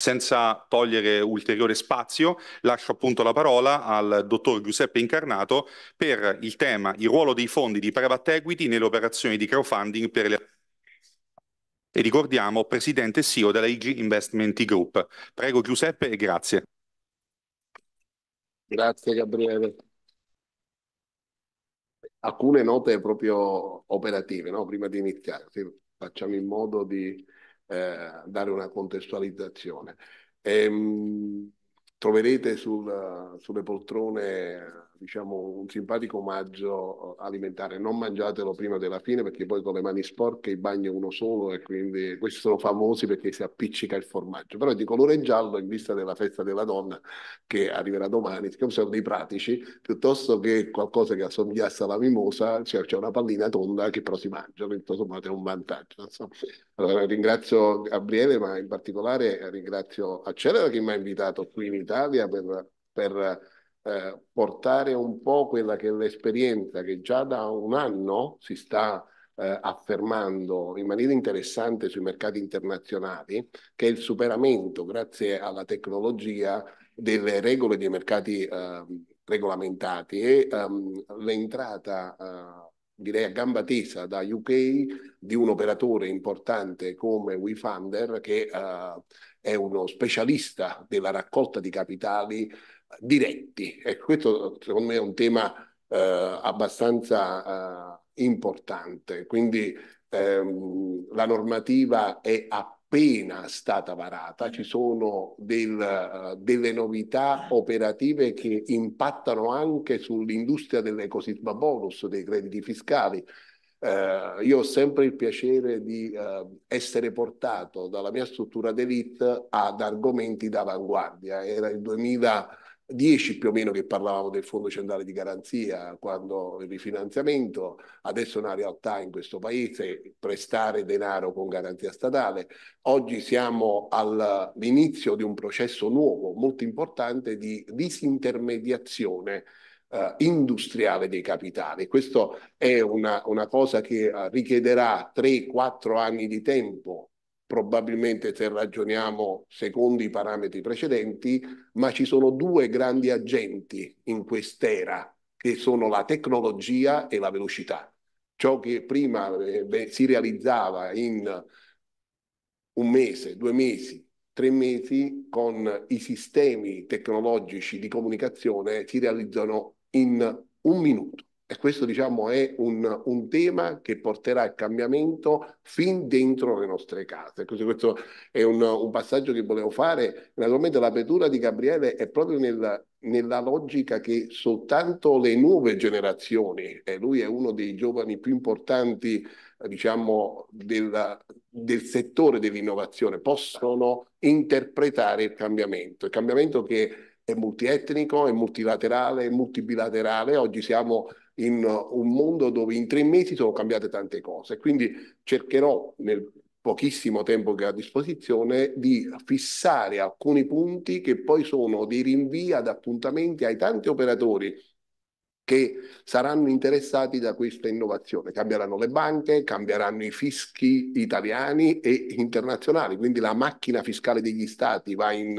Senza togliere ulteriore spazio, lascio appunto la parola al dottor Giuseppe Incarnato per il tema il ruolo dei fondi di private equity nelle operazioni di crowdfunding per le e ricordiamo presidente e CEO della IG Investment Group. Prego Giuseppe e grazie. Grazie Gabriele. Alcune note proprio operative, no? prima di iniziare, facciamo in modo di eh, dare una contestualizzazione. E, ehm, mh, troverete sul, sulle poltrone diciamo, un simpatico omaggio eh, alimentare. Non mangiatelo prima della fine perché poi con le mani sporche il bagno uno solo e quindi questi sono famosi perché si appiccica il formaggio. Però è di colore giallo in vista della festa della donna che arriverà domani, siccome sono dei pratici, piuttosto che qualcosa che assomigliasse alla mimosa, c'è una pallina tonda che però si mangia, tutto sommato è un vantaggio. Insomma. Allora, ringrazio Gabriele, ma in particolare ringrazio Accelera che mi ha invitato qui in Italia per, per eh, portare un po' quella che è l'esperienza che già da un anno si sta eh, affermando in maniera interessante sui mercati internazionali, che è il superamento, grazie alla tecnologia, delle regole dei mercati eh, regolamentati e ehm, l'entrata eh, direi a gamba tesa da UK di un operatore importante come WeFunder che eh, è uno specialista della raccolta di capitali diretti. E questo secondo me è un tema eh, abbastanza eh, importante, quindi ehm, la normativa è appena stata varata, ci sono del, delle novità operative che impattano anche sull'industria dell'ecosistema bonus, dei crediti fiscali. Eh, io ho sempre il piacere di eh, essere portato dalla mia struttura d'elite ad argomenti d'avanguardia. Era il 2000 10 più o meno che parlavamo del fondo centrale di garanzia quando il rifinanziamento, adesso è una realtà in questo paese prestare denaro con garanzia statale. Oggi siamo all'inizio di un processo nuovo, molto importante, di disintermediazione eh, industriale dei capitali. Questo è una, una cosa che eh, richiederà 3-4 anni di tempo probabilmente se ragioniamo secondo i parametri precedenti, ma ci sono due grandi agenti in quest'era che sono la tecnologia e la velocità. Ciò che prima eh, si realizzava in un mese, due mesi, tre mesi, con i sistemi tecnologici di comunicazione si realizzano in un minuto. E questo diciamo, è un, un, tema che porterà il cambiamento fin dentro le nostre case. Questo, questo è un, un, passaggio che volevo fare. Naturalmente l'apertura di Gabriele è proprio nel, nella logica che soltanto le nuove generazioni, e lui è uno dei giovani più importanti diciamo, del, del settore dell'innovazione, possono interpretare il cambiamento. Il cambiamento che è multietnico, è multilaterale, è multibilaterale. Oggi siamo in un mondo dove in tre mesi sono cambiate tante cose. Quindi cercherò nel pochissimo tempo che ho a disposizione di fissare alcuni punti che poi sono dei rinvii ad appuntamenti ai tanti operatori che saranno interessati da questa innovazione. Cambieranno le banche, cambieranno i fischi italiani e internazionali, quindi la macchina fiscale degli stati va in,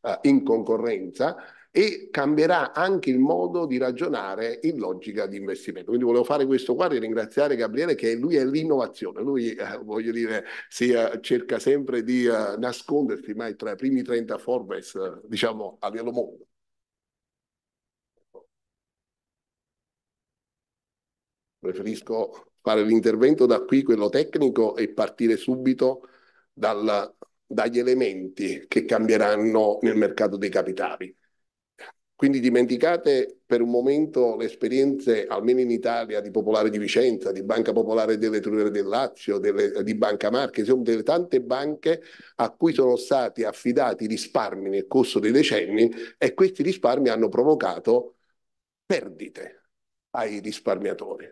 uh, in concorrenza e cambierà anche il modo di ragionare in logica di investimento. Quindi volevo fare questo qua e ringraziare Gabriele che lui è l'innovazione, lui eh, voglio dire si, eh, cerca sempre di eh, nascondersi mai tra i primi 30 Forbes eh, diciamo a livello mondo. Preferisco fare l'intervento da qui, quello tecnico, e partire subito dal, dagli elementi che cambieranno nel mercato dei capitali. Quindi dimenticate per un momento le esperienze, almeno in Italia, di Popolare di Vicenza, di Banca Popolare delle Truvere del Lazio, delle, di Banca Marche, insomma delle tante banche a cui sono stati affidati risparmi nel corso dei decenni e questi risparmi hanno provocato perdite ai risparmiatori.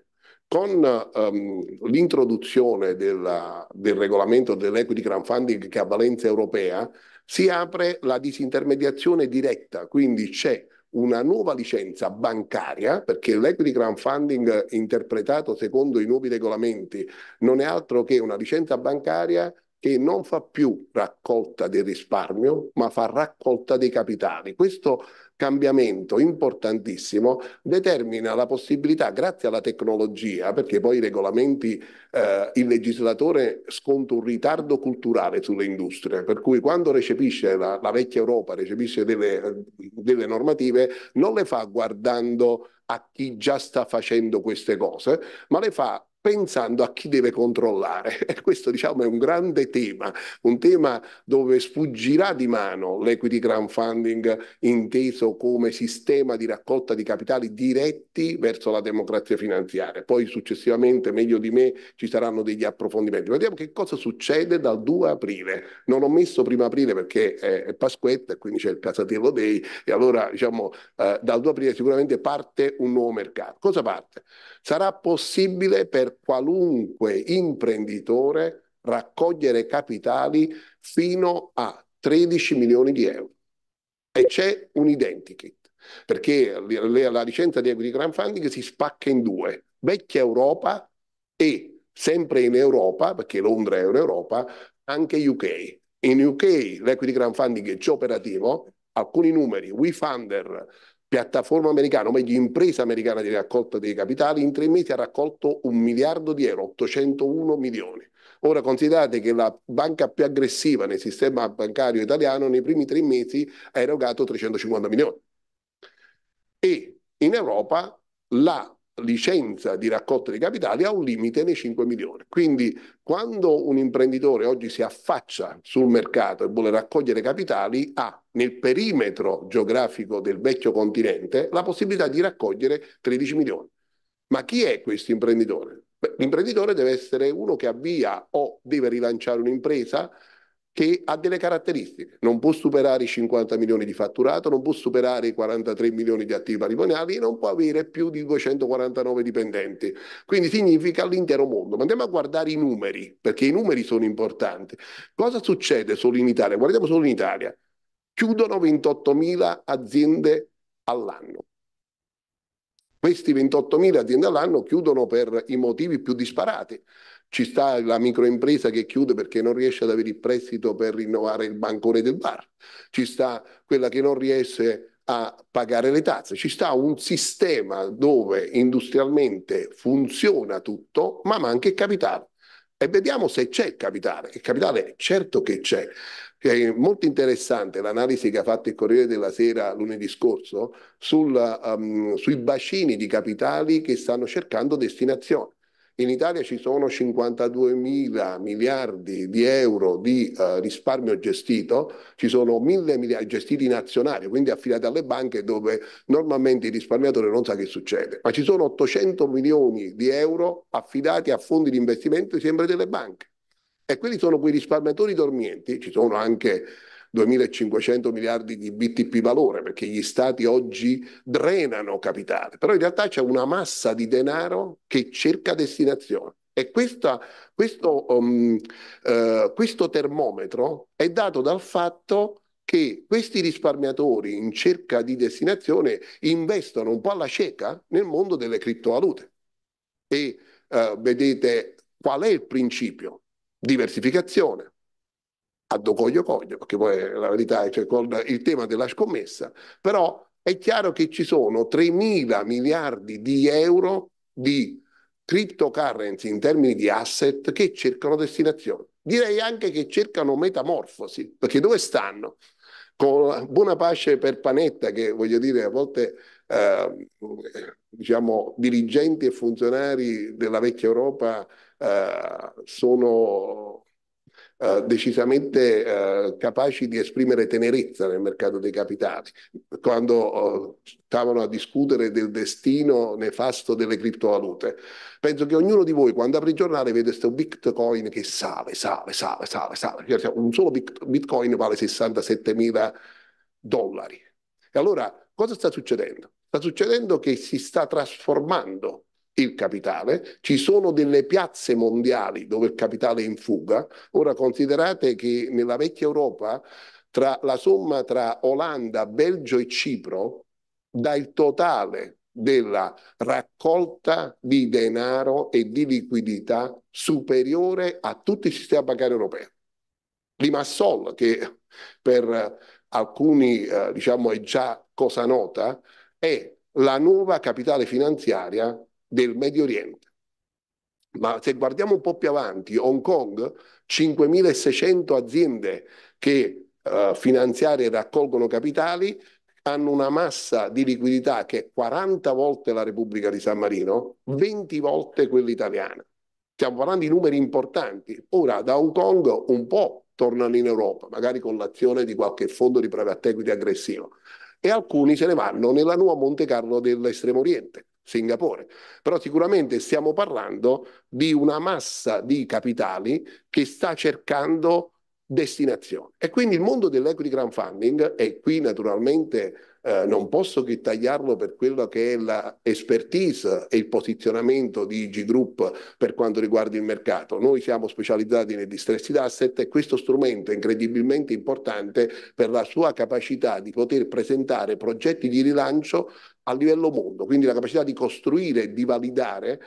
Con um, l'introduzione della, del regolamento dell'equity crowdfunding che ha valenza europea, si apre la disintermediazione diretta, quindi c'è una nuova licenza bancaria, perché l'equity crowdfunding interpretato secondo i nuovi regolamenti non è altro che una licenza bancaria che non fa più raccolta del risparmio, ma fa raccolta dei capitali. Questo cambiamento importantissimo determina la possibilità, grazie alla tecnologia, perché poi i regolamenti, eh, il legislatore sconta un ritardo culturale sulle industrie, per cui quando recepisce la, la vecchia Europa, recepisce delle, delle normative, non le fa guardando a chi già sta facendo queste cose, ma le fa pensando a chi deve controllare. E questo diciamo, è un grande tema, un tema dove sfuggirà di mano l'equity crowdfunding inteso come sistema di raccolta di capitali diretti verso la democrazia finanziaria. Poi successivamente, meglio di me, ci saranno degli approfondimenti. Vediamo che cosa succede dal 2 aprile. Non ho messo prima aprile perché è Pasquetta e quindi c'è il Casatello Day e allora diciamo eh, dal 2 aprile sicuramente parte un nuovo mercato. Cosa parte? Sarà possibile per qualunque imprenditore raccogliere capitali fino a 13 milioni di euro. E c'è un identikit, perché la licenza di equity crowdfunding si spacca in due, vecchia Europa e sempre in Europa, perché Londra è un'Europa, anche UK. In UK l'equity crowdfunding è già operativo, alcuni numeri, WeFunder piattaforma americana, o meglio impresa americana di raccolta dei capitali, in tre mesi ha raccolto un miliardo di euro, 801 milioni. Ora considerate che la banca più aggressiva nel sistema bancario italiano nei primi tre mesi ha erogato 350 milioni. E in Europa la licenza di raccolta di capitali ha un limite nei 5 milioni. Quindi quando un imprenditore oggi si affaccia sul mercato e vuole raccogliere capitali, ha nel perimetro geografico del vecchio continente la possibilità di raccogliere 13 milioni. Ma chi è questo imprenditore? L'imprenditore deve essere uno che avvia o deve rilanciare un'impresa, che ha delle caratteristiche, non può superare i 50 milioni di fatturato, non può superare i 43 milioni di attivi patrimoniali, e non può avere più di 249 dipendenti. Quindi significa l'intero mondo. Ma andiamo a guardare i numeri, perché i numeri sono importanti. Cosa succede solo in Italia? Guardiamo solo in Italia. Chiudono 28.000 aziende all'anno. Questi 28.000 aziende all'anno chiudono per i motivi più disparati. Ci sta la microimpresa che chiude perché non riesce ad avere il prestito per rinnovare il bancone del bar. Ci sta quella che non riesce a pagare le tasse. Ci sta un sistema dove industrialmente funziona tutto, ma manca il capitale. E vediamo se c'è il capitale. Il capitale certo che c'è. È molto interessante l'analisi che ha fatto il Corriere della Sera lunedì scorso sul, um, sui bacini di capitali che stanno cercando destinazione. In Italia ci sono 52 mila miliardi di euro di eh, risparmio gestito, ci sono mille miliardi gestiti nazionali, quindi affidati alle banche dove normalmente il risparmiatore non sa che succede, ma ci sono 800 milioni di euro affidati a fondi di investimento sempre delle banche. E quelli sono quei risparmiatori dormienti, ci sono anche 2.500 miliardi di BTP valore, perché gli stati oggi drenano capitale, però in realtà c'è una massa di denaro che cerca destinazione. E questa, questo, um, uh, questo termometro è dato dal fatto che questi risparmiatori in cerca di destinazione investono un po' alla cieca nel mondo delle criptovalute. E uh, vedete qual è il principio? Diversificazione, a do coglio coglio, perché poi la verità è che cioè, con il tema della scommessa, però è chiaro che ci sono 3 mila miliardi di euro di cryptocurrency in termini di asset che cercano destinazione. Direi anche che cercano metamorfosi, perché dove stanno? Con buona pace per Panetta, che voglio dire a volte eh, diciamo, dirigenti e funzionari della vecchia Europa eh, sono eh, decisamente eh, capaci di esprimere tenerezza nel mercato dei capitali, quando eh, stavano a discutere del destino nefasto delle criptovalute. Penso che ognuno di voi quando apre il giornale vede questo bitcoin che sale, sale, sale, sale, sale. Cioè, un solo bitcoin vale 67 mila dollari. E allora cosa sta succedendo? Sta succedendo che si sta trasformando il capitale, ci sono delle piazze mondiali dove il capitale è in fuga. Ora considerate che nella vecchia Europa tra, la somma tra Olanda, Belgio e Cipro dà il totale della raccolta di denaro e di liquidità superiore a tutti i sistemi bancari europei. Limassol, che per alcuni eh, diciamo, è già cosa nota, è la nuova capitale finanziaria del Medio Oriente. Ma se guardiamo un po' più avanti, Hong Kong, 5.600 aziende che eh, finanziarie raccolgono capitali, hanno una massa di liquidità che è 40 volte la Repubblica di San Marino, 20 volte quella italiana. Stiamo parlando di numeri importanti. Ora da Hong Kong un po' tornano in Europa, magari con l'azione di qualche fondo di private equity aggressivo, e alcuni se ne vanno nella nuova Monte Carlo dell'Estremo Oriente Singapore. Però sicuramente stiamo parlando di una massa di capitali che sta cercando destinazione. E quindi il mondo dell'equity crowdfunding, e qui naturalmente eh, non posso che tagliarlo per quello che è l'expertise e il posizionamento di IG Group per quanto riguarda il mercato. Noi siamo specializzati nei distressi d'asset e questo strumento è incredibilmente importante per la sua capacità di poter presentare progetti di rilancio a livello mondo, quindi la capacità di costruire e di validare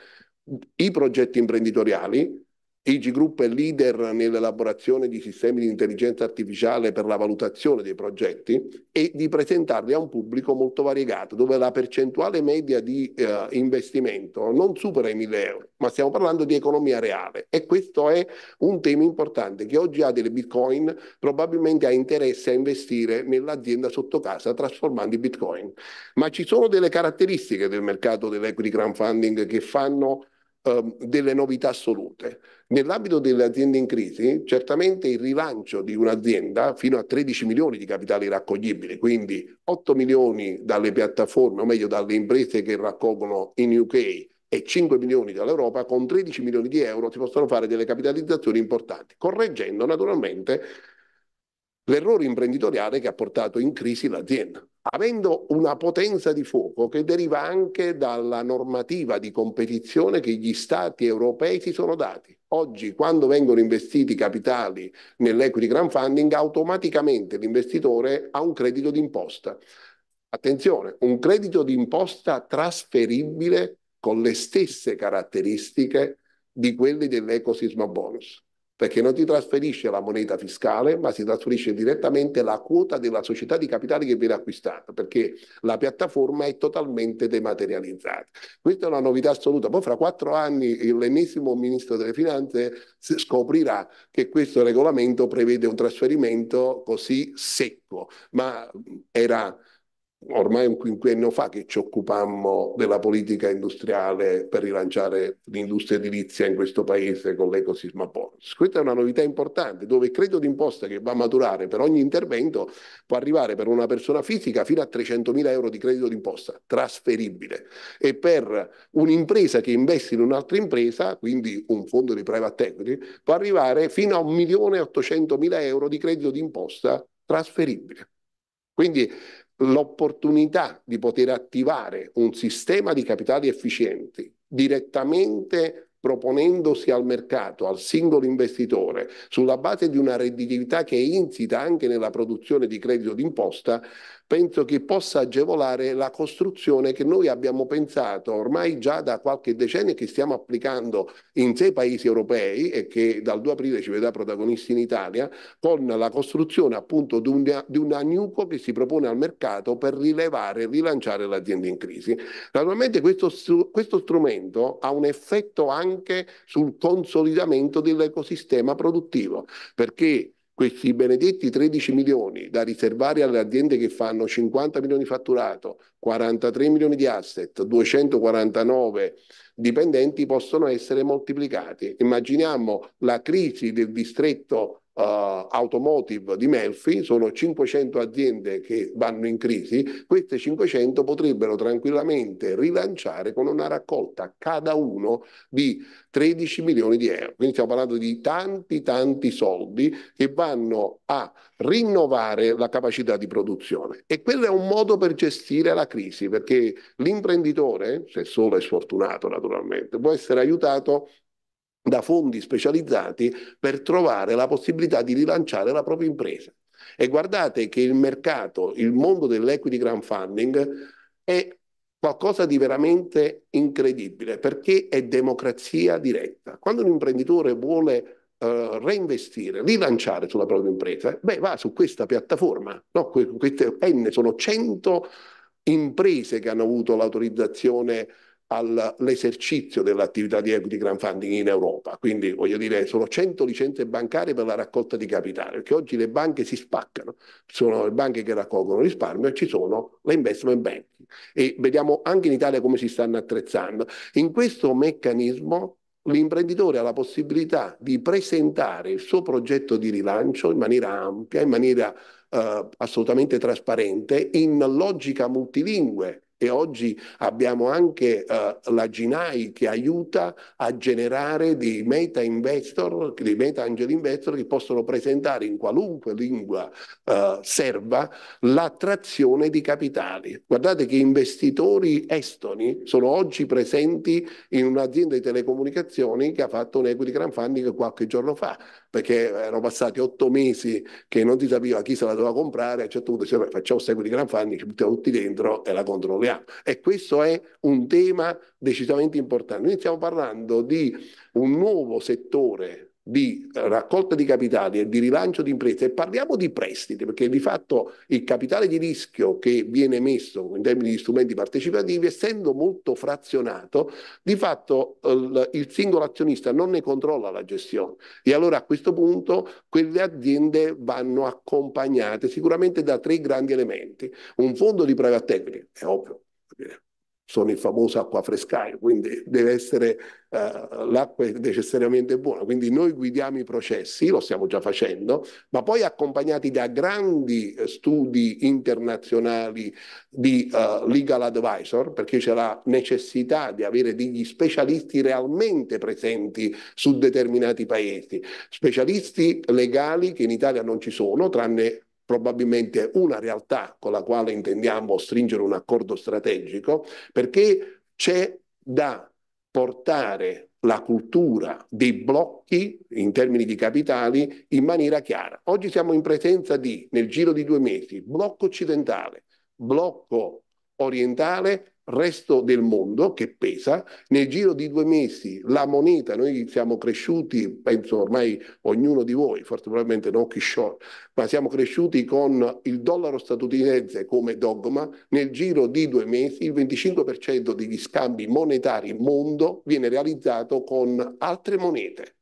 i progetti imprenditoriali EG Group è leader nell'elaborazione di sistemi di intelligenza artificiale per la valutazione dei progetti e di presentarli a un pubblico molto variegato, dove la percentuale media di eh, investimento non supera i 1000 euro, ma stiamo parlando di economia reale. E questo è un tema importante Chi oggi ha delle bitcoin, probabilmente ha interesse a investire nell'azienda sotto casa trasformando i bitcoin. Ma ci sono delle caratteristiche del mercato dell'equity crowdfunding che fanno eh, delle novità assolute. Nell'ambito delle aziende in crisi, certamente il rilancio di un'azienda fino a 13 milioni di capitali raccoglibili, quindi 8 milioni dalle piattaforme, o meglio dalle imprese che raccolgono in UK e 5 milioni dall'Europa, con 13 milioni di euro si possono fare delle capitalizzazioni importanti, correggendo naturalmente l'errore imprenditoriale che ha portato in crisi l'azienda avendo una potenza di fuoco che deriva anche dalla normativa di competizione che gli stati europei si sono dati. Oggi, quando vengono investiti capitali nell'equity crowdfunding, automaticamente l'investitore ha un credito d'imposta. Attenzione, un credito d'imposta trasferibile con le stesse caratteristiche di quelli dell'ecosistema bonus perché non ti trasferisce la moneta fiscale, ma si trasferisce direttamente la quota della società di capitale che viene acquistata, perché la piattaforma è totalmente dematerializzata. Questa è una novità assoluta. Poi fra quattro anni l'ennesimo ministro delle Finanze scoprirà che questo regolamento prevede un trasferimento così secco, ma era ormai un quinquennio fa che ci occupammo della politica industriale per rilanciare l'industria edilizia in questo paese con l'ecosisma bonus. Questa è una novità importante dove il credito d'imposta che va a maturare per ogni intervento può arrivare per una persona fisica fino a 300.000 euro di credito d'imposta trasferibile e per un'impresa che investe in un'altra impresa, quindi un fondo di private equity, può arrivare fino a 1.800.000 euro di credito d'imposta trasferibile. Quindi l'opportunità di poter attivare un sistema di capitali efficienti direttamente proponendosi al mercato, al singolo investitore, sulla base di una redditività che è insita anche nella produzione di credito d'imposta, penso che possa agevolare la costruzione che noi abbiamo pensato ormai già da qualche decennio che stiamo applicando in sei paesi europei e che dal 2 aprile ci vedrà protagonisti in Italia, con la costruzione appunto di una, di una nuco che si propone al mercato per rilevare e rilanciare l'azienda in crisi. Naturalmente questo, questo strumento ha un effetto anche sul consolidamento dell'ecosistema produttivo, perché questi benedetti 13 milioni da riservare alle aziende che fanno 50 milioni di fatturato, 43 milioni di asset, 249 dipendenti possono essere moltiplicati. Immaginiamo la crisi del distretto Uh, automotive di Melfi, sono 500 aziende che vanno in crisi, queste 500 potrebbero tranquillamente rilanciare con una raccolta cada uno di 13 milioni di euro. Quindi stiamo parlando di tanti tanti soldi che vanno a rinnovare la capacità di produzione e quello è un modo per gestire la crisi perché l'imprenditore, se solo è sfortunato naturalmente, può essere aiutato da fondi specializzati per trovare la possibilità di rilanciare la propria impresa. E guardate che il mercato, il mondo dell'equity crowdfunding è qualcosa di veramente incredibile perché è democrazia diretta. Quando un imprenditore vuole uh, reinvestire, rilanciare sulla propria impresa, beh, va su questa piattaforma. No, queste N sono 100 imprese che hanno avuto l'autorizzazione all'esercizio dell'attività di equity crowdfunding in Europa. Quindi voglio dire, sono 100 licenze bancarie per la raccolta di capitale, perché oggi le banche si spaccano, sono le banche che raccolgono risparmio e ci sono le investment bank. E vediamo anche in Italia come si stanno attrezzando. In questo meccanismo l'imprenditore ha la possibilità di presentare il suo progetto di rilancio in maniera ampia, in maniera eh, assolutamente trasparente, in logica multilingue e oggi abbiamo anche eh, la GINAI che aiuta a generare dei meta investor, dei meta angel investor che possono presentare in qualunque lingua eh, serva l'attrazione di capitali. Guardate che investitori estoni sono oggi presenti in un'azienda di telecomunicazioni che ha fatto un equity crowdfunding qualche giorno fa, perché erano passati otto mesi che non si sapeva chi se la doveva comprare, a un certo punto diceva facciamo un equity crowdfunding, ci buttiamo tutti dentro e la controlliamo abbiamo. E questo è un tema decisamente importante. Noi stiamo parlando di un nuovo settore di raccolta di capitali e di rilancio di imprese e parliamo di prestiti perché di fatto il capitale di rischio che viene messo in termini di strumenti partecipativi essendo molto frazionato di fatto il singolo azionista non ne controlla la gestione e allora a questo punto quelle aziende vanno accompagnate sicuramente da tre grandi elementi un fondo di private equity è ovvio sono il famoso acquafrescaio, quindi deve essere eh, l'acqua necessariamente buona. Quindi noi guidiamo i processi, lo stiamo già facendo, ma poi accompagnati da grandi eh, studi internazionali di eh, legal advisor, perché c'è la necessità di avere degli specialisti realmente presenti su determinati paesi, specialisti legali che in Italia non ci sono, tranne probabilmente una realtà con la quale intendiamo stringere un accordo strategico, perché c'è da portare la cultura dei blocchi in termini di capitali in maniera chiara. Oggi siamo in presenza di, nel giro di due mesi, blocco occidentale, blocco orientale resto del mondo che pesa, nel giro di due mesi la moneta, noi siamo cresciuti, penso ormai ognuno di voi, forse probabilmente non Kishore, ma siamo cresciuti con il dollaro statunitense come dogma, nel giro di due mesi il 25% degli scambi monetari mondo viene realizzato con altre monete.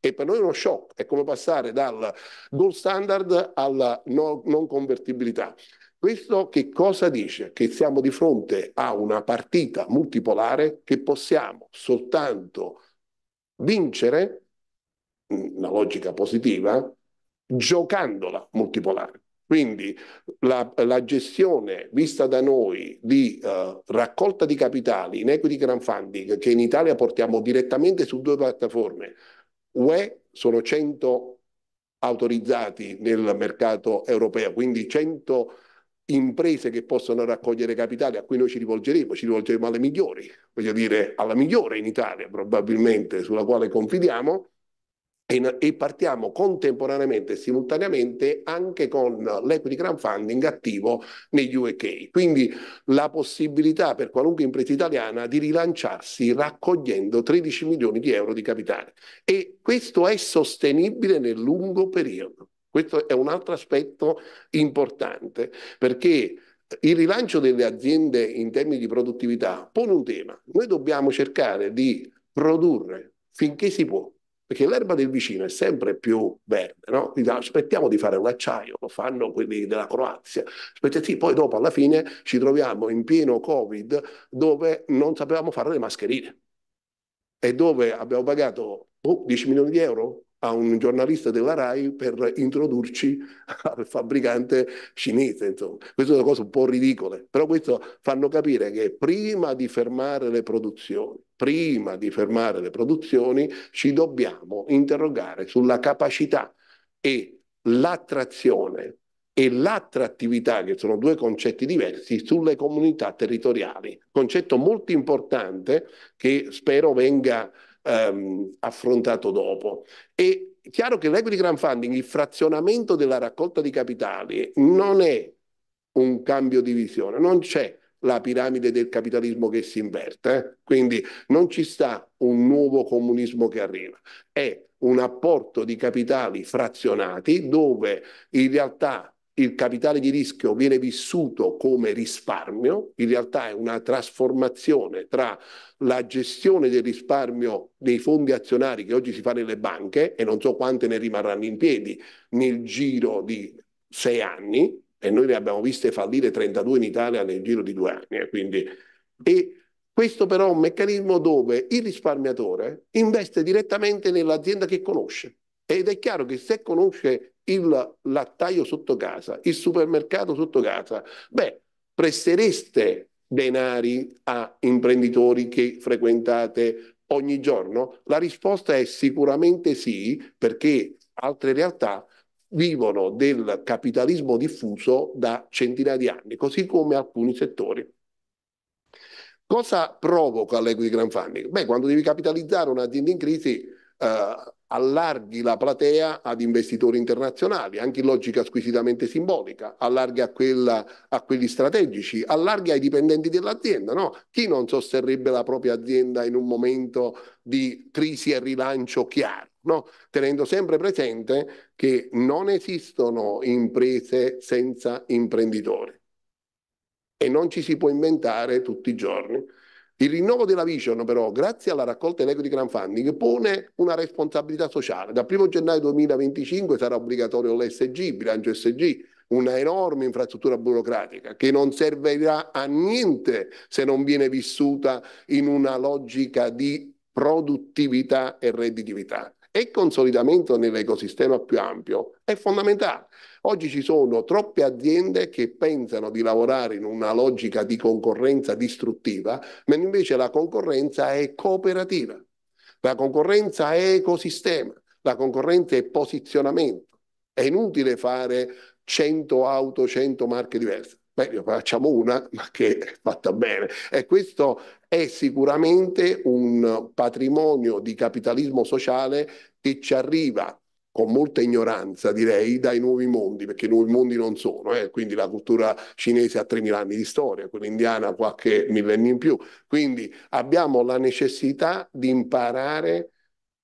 E per noi è uno shock, è come passare dal gold standard alla non convertibilità. Questo che cosa dice? Che siamo di fronte a una partita multipolare che possiamo soltanto vincere, una mm, logica positiva, giocandola multipolare. Quindi la, la, gestione vista da noi di uh, raccolta di capitali in equity crowdfunding che in Italia portiamo direttamente su due piattaforme, UE sono 100 autorizzati nel mercato europeo, quindi 100 imprese che possono raccogliere capitali a cui noi ci rivolgeremo, ci rivolgeremo alle migliori, voglio dire alla migliore in Italia probabilmente, sulla quale confidiamo, e, e partiamo contemporaneamente e simultaneamente anche con l'equity crowdfunding attivo negli UK. Quindi la possibilità per qualunque impresa italiana di rilanciarsi raccogliendo 13 milioni di euro di capitale. E questo è sostenibile nel lungo periodo. Questo è un altro aspetto importante perché il rilancio delle aziende in termini di produttività pone un tema. Noi dobbiamo cercare di produrre finché si può, perché l'erba del vicino è sempre più verde, no? Aspettiamo di fare l'acciaio, lo fanno quelli della Croazia. Aspetta, sì, poi dopo alla fine ci troviamo in pieno Covid dove non sapevamo fare le mascherine e dove abbiamo pagato oh, 10 milioni di euro a un giornalista della RAI per introdurci al fabbricante cinese. Insomma. Queste sono cose un po' ridicole, però questo fanno capire che prima di fermare le produzioni, prima di fermare le produzioni, ci dobbiamo interrogare sulla capacità e l'attrazione e l'attrattività, che sono due concetti diversi, sulle comunità territoriali. Concetto molto importante che spero venga ehm, affrontato dopo. E chiaro che l'equity crowdfunding, il frazionamento della raccolta di capitali, non è un cambio di visione, non c'è la piramide del capitalismo che si inverte, eh? quindi non ci sta un nuovo comunismo che arriva, è un apporto di capitali frazionati dove in realtà il capitale di rischio viene vissuto come risparmio, in realtà è una trasformazione tra la gestione del risparmio dei fondi azionari che oggi si fa nelle banche e non so quante ne rimarranno in piedi nel giro di sei anni, e noi ne abbiamo viste fallire 32 in Italia nel giro di due anni. Eh, quindi, e questo però è un meccanismo dove il risparmiatore investe direttamente nell'azienda che conosce. Ed è chiaro che se conosce il lattaio sotto casa, il supermercato sotto casa, beh, prestereste denari a imprenditori che frequentate ogni giorno? La risposta è sicuramente sì, perché altre realtà vivono del capitalismo diffuso da centinaia di anni, così come alcuni settori. Cosa provoca l'equity crowdfunding? Beh, quando devi capitalizzare un'azienda in crisi, eh, allarghi la platea ad investitori internazionali, anche in logica squisitamente simbolica, allarghi a, quella, a quelli strategici, allarghi ai dipendenti dell'azienda. No? Chi non sosterrebbe la propria azienda in un momento di crisi e rilancio chiaro? No? Tenendo sempre presente che non esistono imprese senza imprenditori e non ci si può inventare tutti i giorni il rinnovo della vision però, grazie alla raccolta dell'equity crowdfunding, pone una responsabilità sociale. Dal 1 gennaio 2025 sarà obbligatorio l'SG, bilancio SG, una enorme infrastruttura burocratica che non servirà a niente se non viene vissuta in una logica di produttività e redditività e consolidamento nell'ecosistema più ampio è fondamentale. Oggi ci sono troppe aziende che pensano di lavorare in una logica di concorrenza distruttiva, mentre invece la concorrenza è cooperativa, la concorrenza è ecosistema, la concorrenza è posizionamento. È inutile fare 100 auto, 100 marche diverse. Beh, ne facciamo una, ma che è fatta bene. E questo è sicuramente un patrimonio di capitalismo sociale che ci arriva con molta ignoranza, direi, dai nuovi mondi, perché i nuovi mondi non sono, eh? quindi la cultura cinese ha 3.000 anni di storia, quella indiana qualche millennio in più. Quindi abbiamo la necessità di imparare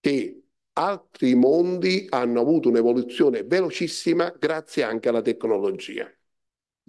che altri mondi hanno avuto un'evoluzione velocissima grazie anche alla tecnologia.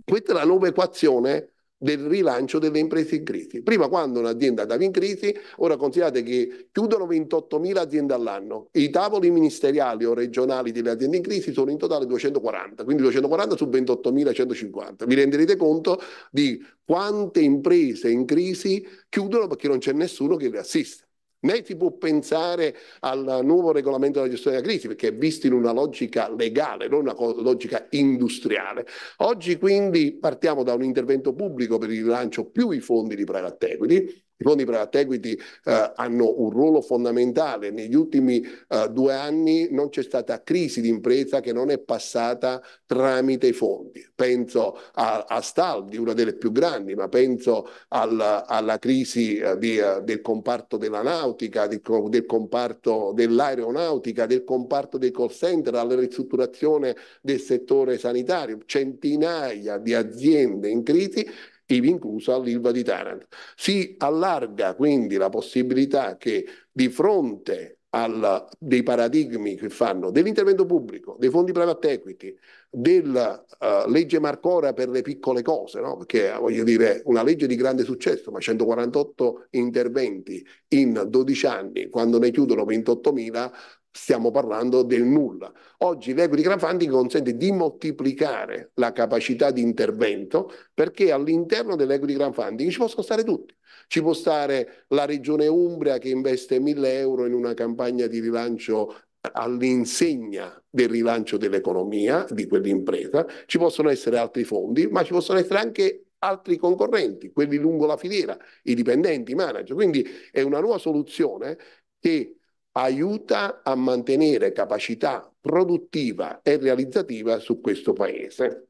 Questa è la nuova equazione del rilancio delle imprese in crisi. Prima quando un'azienda andava in crisi, ora considerate che chiudono 28.000 aziende all'anno, i tavoli ministeriali o regionali delle aziende in crisi sono in totale 240, quindi 240 su 28.150. Vi renderete conto di quante imprese in crisi chiudono perché non c'è nessuno che le assiste né si può pensare al nuovo regolamento della gestione della crisi, perché è visto in una logica legale, non una logica industriale. Oggi quindi partiamo da un intervento pubblico per il rilancio più i fondi di private equity, i fondi private equity eh, hanno un ruolo fondamentale. Negli ultimi eh, due anni non c'è stata crisi di impresa che non è passata tramite i fondi. Penso a, a Staldi, una delle più grandi, ma penso alla, alla crisi eh, di, eh, del comparto della nautica, di, del comparto dell'aeronautica, del comparto dei call center, alla ristrutturazione del settore sanitario. Centinaia di aziende in crisi ivi inclusa l'Ilva di Taranto. Si allarga quindi la possibilità che di fronte al, dei paradigmi che fanno dell'intervento pubblico, dei fondi private equity, della uh, eh, legge Marcora per le piccole cose, no? perché eh, voglio dire una legge di grande successo, ma 148 interventi in 12 anni, quando ne chiudono 28.000, stiamo parlando del nulla. Oggi l'equity crowdfunding consente di moltiplicare la capacità di intervento perché all'interno dell'equity crowdfunding ci possono stare tutti. Ci può stare la regione Umbria che investe 1000 euro in una campagna di rilancio all'insegna del rilancio dell'economia di quell'impresa, ci possono essere altri fondi, ma ci possono essere anche altri concorrenti, quelli lungo la filiera, i dipendenti, i manager. Quindi è una nuova soluzione che aiuta a mantenere capacità produttiva e realizzativa su questo paese.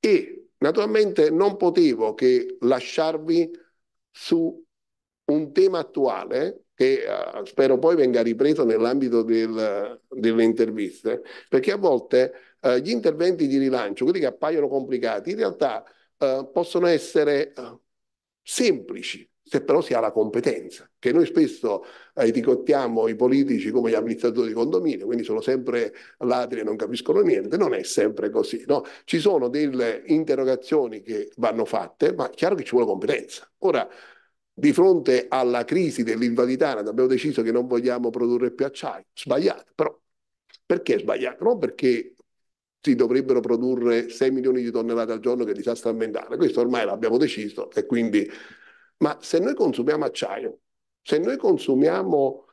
E naturalmente non potevo che lasciarvi su un tema attuale che uh, spero poi venga ripreso nell'ambito del, delle interviste, perché a volte uh, gli interventi di rilancio, quelli che appaiono complicati, in realtà uh, possono essere semplici, se però si ha la competenza, che noi spesso etichettiamo eh, i politici come gli amministratori di condominio, quindi sono sempre ladri e non capiscono niente, non è sempre così. No? Ci sono delle interrogazioni che vanno fatte, ma è chiaro che ci vuole competenza. Ora, di fronte alla crisi dell'invalidana abbiamo deciso che non vogliamo produrre più acciaio, sbagliato, però perché sbagliato? Non perché si dovrebbero produrre 6 milioni di tonnellate al giorno che è disastro ambientale, questo ormai l'abbiamo deciso e quindi ma se noi consumiamo acciaio, se noi consumiamo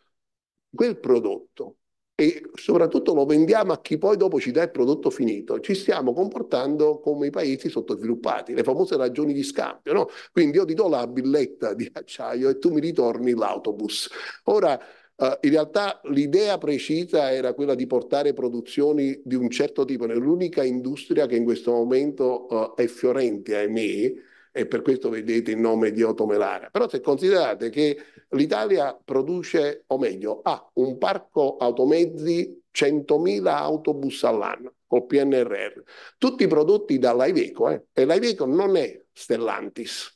quel prodotto e soprattutto lo vendiamo a chi poi dopo ci dà il prodotto finito, ci stiamo comportando come i paesi sottosviluppati, le famose ragioni di scambio. No? Quindi io ti do la billetta di acciaio e tu mi ritorni l'autobus. Ora, Uh, in realtà l'idea precisa era quella di portare produzioni di un certo tipo nell'unica industria che in questo momento uh, è fiorente, ahimè, e per questo vedete il nome di Otto Melara. Però se considerate che l'Italia produce, o meglio, ha un parco automezzi 100.000 autobus all'anno col PNRR, tutti prodotti dall'Aiveco eh? e l'Aiveco non è Stellantis.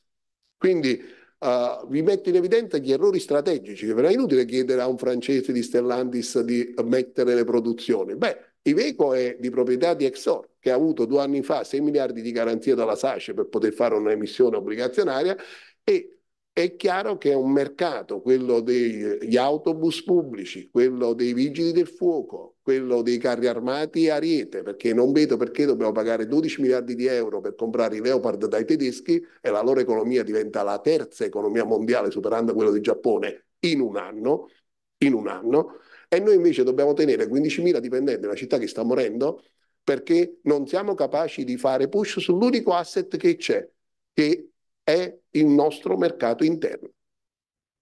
Quindi Uh, vi metto in evidenza gli errori strategici, che cioè, verrà inutile chiedere a un francese di Stellantis di mettere le produzioni. Beh, Iveco è di proprietà di Exor, che ha avuto due anni fa 6 miliardi di garanzia dalla SACE per poter fare un'emissione obbligazionaria e è chiaro che è un mercato, quello degli autobus pubblici, quello dei vigili del fuoco, quello dei carri armati a Riete, perché non vedo perché dobbiamo pagare 12 miliardi di euro per comprare i Leopard dai tedeschi e la loro economia diventa la terza economia mondiale superando quella del Giappone in un anno, in un anno e noi invece dobbiamo tenere 15.000 dipendenti in una città che sta morendo perché non siamo capaci di fare push sull'unico asset che c'è, che è il nostro mercato interno.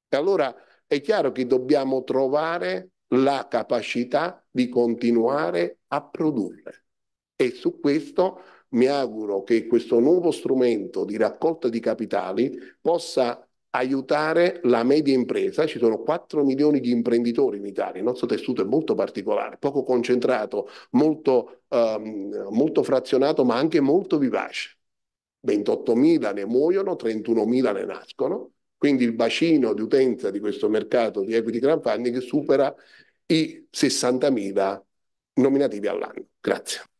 E allora è chiaro che dobbiamo trovare la capacità di continuare a produrre. E su questo mi auguro che questo nuovo strumento di raccolta di capitali possa aiutare la media impresa, ci sono 4 milioni di imprenditori in Italia, il nostro tessuto è molto particolare, poco concentrato, molto, ehm, molto frazionato ma anche molto vivace. 28.000 ne muoiono, 31.000 ne nascono, quindi il bacino di utenza di questo mercato di equity crowdfunding supera i 60.000 nominativi all'anno. Grazie.